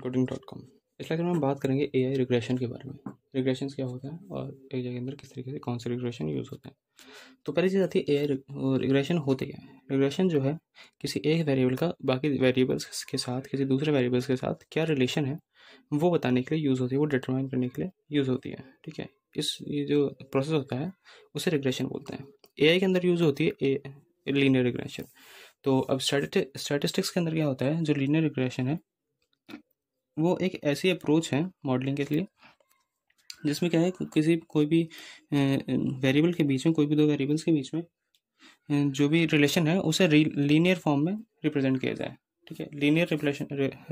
coding dot com इस lecture में हम बात करेंगे ए आई रिग्रेशन के बारे में रिग्रेशन क्या होता है और एक जगह के अंदर किस तरीके से कौन से रिग्रेशन यूज़ होते हैं तो पहली चीज़ आती है ए आई रिग्रेशन होते क्या है रिग्रेशन जो है किसी एक वेरिएबल का बाकी वेरिएबल्स के साथ किसी दूसरे वेरिएबल्स के साथ क्या रिलेशन है वो बताने के लिए यूज़ होती है वो डिटरमाइन करने के लिए यूज़ होती है ठीक है इस ये जो प्रोसेस होता है उसे रिग्रेशन बोलते हैं ए आई के अंदर यूज़ होती है ए लीनियर रिग्रेशन तो अब स्टैटिस्टिक्स के अंदर क्या होता है जो लीनियर रिग्रेशन है वो एक ऐसी अप्रोच है मॉडलिंग के लिए जिसमें क्या है किसी कोई भी वेरिएबल के बीच में कोई भी दो वेरिएबल्स के बीच में जो भी रिलेशन है उसे लीनियर फॉर्म में रिप्रेजेंट किया जाए ठीक है लीनियर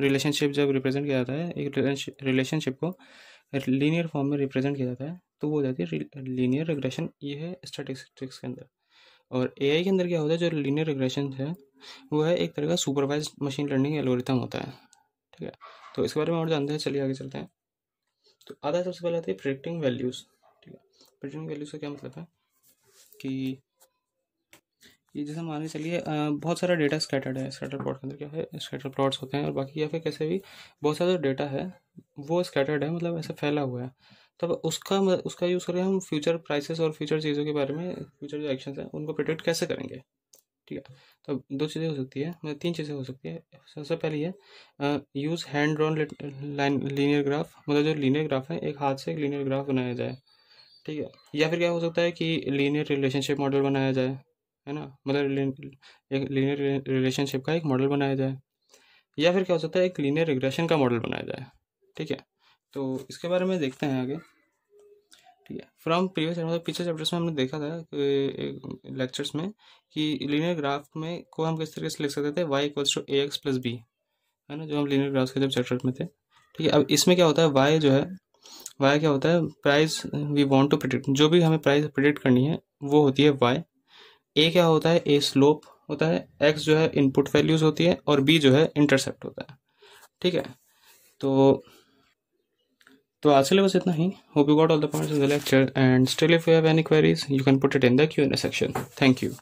रिलेशनशिप जब रिप्रेजेंट किया जाता है एक रिलेशनशिप को लीनियर फॉर्म में रिप्रेजेंट किया जाता है तो वो हो जाती है लीनियर रिग्रेशन ये है स्टैटिस्टिक्स के अंदर और ए के अंदर क्या होता है जो लीनियर रिग्रेशन है वो है एक तरह का सुपरवाइज मशीन लर्निंग एलोरिथम होता है ठीक है तो इसके बारे में और जानते हैं चलिए आगे चलते हैं तो आधा सबसे पहले आती है प्रिडिक्टिंग वैल्यूज़ ठीक है प्रिडिक्टिंग वैल्यूज़ का क्या मतलब है कि ये जैसे मान लीजिए चलिए बहुत सारा डेटा स्कैटर्ड है स्कैटर प्लॉट के अंदर क्या है स्कैटर प्लॉट्स होते हैं और बाकी या फिर कैसे भी बहुत सारा जो डेटा है वो स्कैटर्ड है मतलब ऐसे फैला हुआ है तब तो उसका उसका यूज़ करके हम फ्यूचर प्राइसेस और फ्यूचर चीज़ों के बारे में फ्यूचर जो एक्शन हैं उनको प्रिडिक्ट कैसे करेंगे ठीक है तो दो चीज़ें हो सकती है मतलब तीन चीज़ें हो सकती है सबसे पहली है use hand drawn line linear graph मतलब जो लीनियर ग्राफ है एक हाथ से एक लीनियर ग्राफ बनाया जाए ठीक है या फिर क्या हो सकता है कि लीनियर रिलेशनशिप मॉडल बनाया जाए है ना मतलब एक लीनियर रिलेशनशिप का एक मॉडल बनाया जाए या फिर क्या हो सकता है एक लीनियर रिग्रेशन का मॉडल बनाया जाए ठीक है तो इसके बारे में देखते हैं आगे ठीक है फ्रॉम प्रीवियस मतलब पिछले चैप्टर्स में हमने देखा था लेक्चर्स में कि लीनियर ग्राफ में को हम किस तरीके से लिख सकते थे Y equals to A X plus B है ना जो हम लीनियर ग्राफ के जब चैप्टर में थे ठीक है अब इसमें क्या होता है वाई जो है वाई क्या होता है price we want to predict जो भी हमें प्राइस प्रिडिक्ट करनी है वो होती है वाई ए क्या होता है ए स्लोप होता है एक्स जो है इनपुट वैल्यूज़ होती है और बी जो है इंटरसेप्ट होता है ठीक है तो तो आज के लिए बस इतना ही hope you got all the points in the lecture and still if you have any queries you can put it in the Q N section thank you